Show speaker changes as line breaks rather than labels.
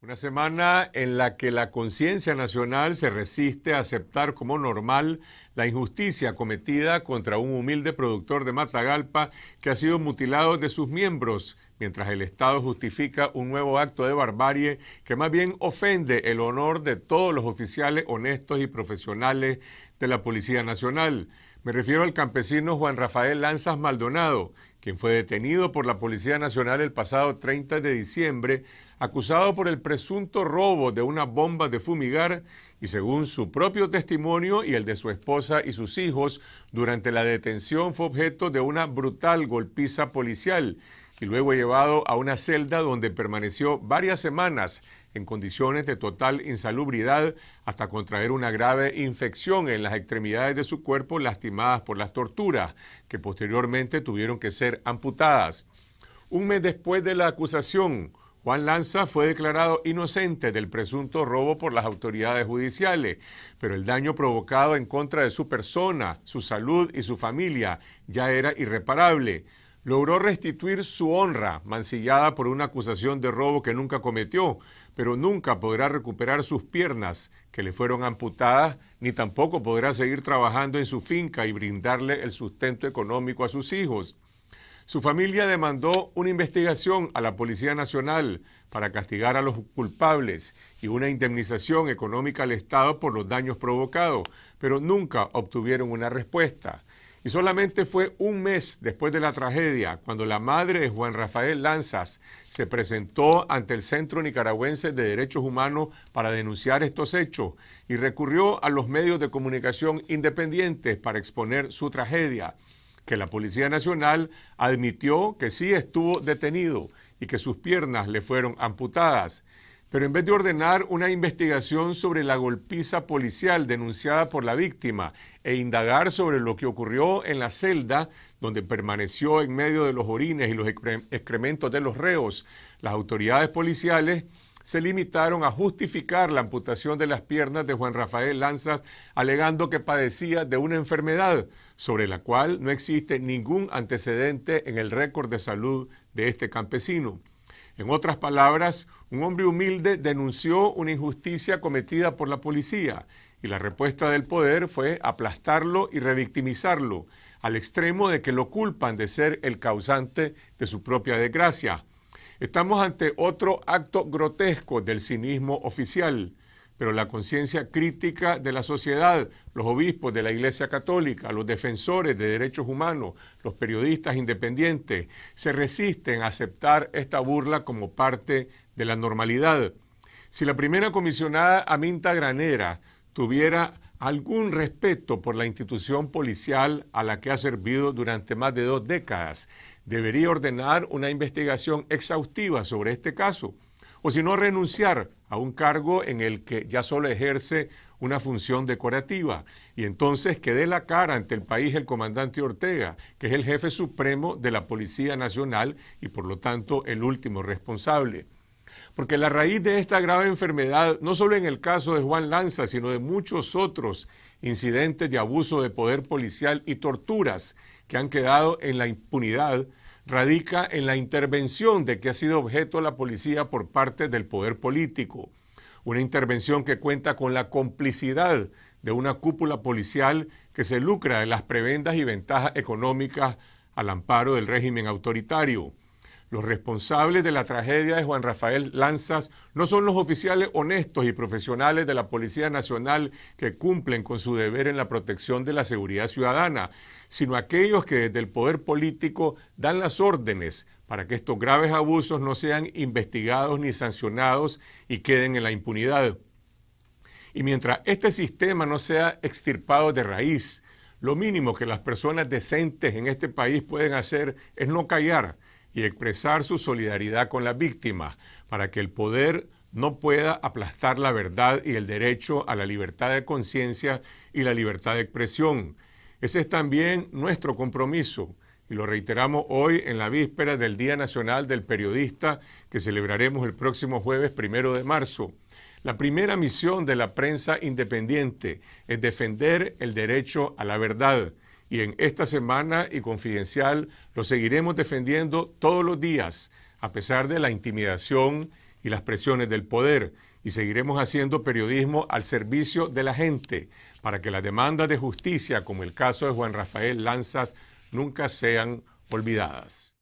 Una semana en la que la conciencia nacional se resiste a aceptar como normal la injusticia cometida contra un humilde productor de Matagalpa que ha sido mutilado de sus miembros mientras el Estado justifica un nuevo acto de barbarie que más bien ofende el honor de todos los oficiales honestos y profesionales de la Policía Nacional. Me refiero al campesino Juan Rafael Lanzas Maldonado, quien fue detenido por la Policía Nacional el pasado 30 de diciembre, acusado por el presunto robo de una bomba de fumigar y según su propio testimonio y el de su esposa y sus hijos, durante la detención fue objeto de una brutal golpiza policial y luego llevado a una celda donde permaneció varias semanas en condiciones de total insalubridad hasta contraer una grave infección en las extremidades de su cuerpo lastimadas por las torturas, que posteriormente tuvieron que ser amputadas. Un mes después de la acusación, Juan Lanza fue declarado inocente del presunto robo por las autoridades judiciales, pero el daño provocado en contra de su persona, su salud y su familia ya era irreparable logró restituir su honra, mancillada por una acusación de robo que nunca cometió, pero nunca podrá recuperar sus piernas, que le fueron amputadas, ni tampoco podrá seguir trabajando en su finca y brindarle el sustento económico a sus hijos. Su familia demandó una investigación a la Policía Nacional para castigar a los culpables y una indemnización económica al Estado por los daños provocados, pero nunca obtuvieron una respuesta. Y solamente fue un mes después de la tragedia, cuando la madre de Juan Rafael Lanzas se presentó ante el Centro Nicaragüense de Derechos Humanos para denunciar estos hechos y recurrió a los medios de comunicación independientes para exponer su tragedia, que la Policía Nacional admitió que sí estuvo detenido y que sus piernas le fueron amputadas pero en vez de ordenar una investigación sobre la golpiza policial denunciada por la víctima e indagar sobre lo que ocurrió en la celda donde permaneció en medio de los orines y los excrementos de los reos, las autoridades policiales se limitaron a justificar la amputación de las piernas de Juan Rafael Lanzas, alegando que padecía de una enfermedad sobre la cual no existe ningún antecedente en el récord de salud de este campesino. En otras palabras, un hombre humilde denunció una injusticia cometida por la policía y la respuesta del poder fue aplastarlo y revictimizarlo, al extremo de que lo culpan de ser el causante de su propia desgracia. Estamos ante otro acto grotesco del cinismo oficial pero la conciencia crítica de la sociedad, los obispos de la Iglesia Católica, los defensores de derechos humanos, los periodistas independientes, se resisten a aceptar esta burla como parte de la normalidad. Si la primera comisionada Aminta Granera tuviera algún respeto por la institución policial a la que ha servido durante más de dos décadas, debería ordenar una investigación exhaustiva sobre este caso, o si no renunciar a un cargo en el que ya solo ejerce una función decorativa. Y entonces que dé la cara ante el país el comandante Ortega, que es el jefe supremo de la Policía Nacional y por lo tanto el último responsable. Porque la raíz de esta grave enfermedad, no solo en el caso de Juan Lanza, sino de muchos otros incidentes de abuso de poder policial y torturas que han quedado en la impunidad, radica en la intervención de que ha sido objeto la policía por parte del poder político. Una intervención que cuenta con la complicidad de una cúpula policial que se lucra de las prebendas y ventajas económicas al amparo del régimen autoritario. Los responsables de la tragedia de Juan Rafael Lanzas no son los oficiales honestos y profesionales de la Policía Nacional que cumplen con su deber en la protección de la seguridad ciudadana, sino aquellos que desde el poder político dan las órdenes para que estos graves abusos no sean investigados ni sancionados y queden en la impunidad. Y mientras este sistema no sea extirpado de raíz, lo mínimo que las personas decentes en este país pueden hacer es no callar y expresar su solidaridad con las víctimas para que el poder no pueda aplastar la verdad y el derecho a la libertad de conciencia y la libertad de expresión. Ese es también nuestro compromiso y lo reiteramos hoy en la víspera del Día Nacional del Periodista que celebraremos el próximo jueves primero de marzo. La primera misión de la prensa independiente es defender el derecho a la verdad y en esta semana y confidencial lo seguiremos defendiendo todos los días, a pesar de la intimidación y las presiones del poder, y seguiremos haciendo periodismo al servicio de la gente, para que las demandas de justicia, como el caso de Juan Rafael Lanzas, nunca sean olvidadas.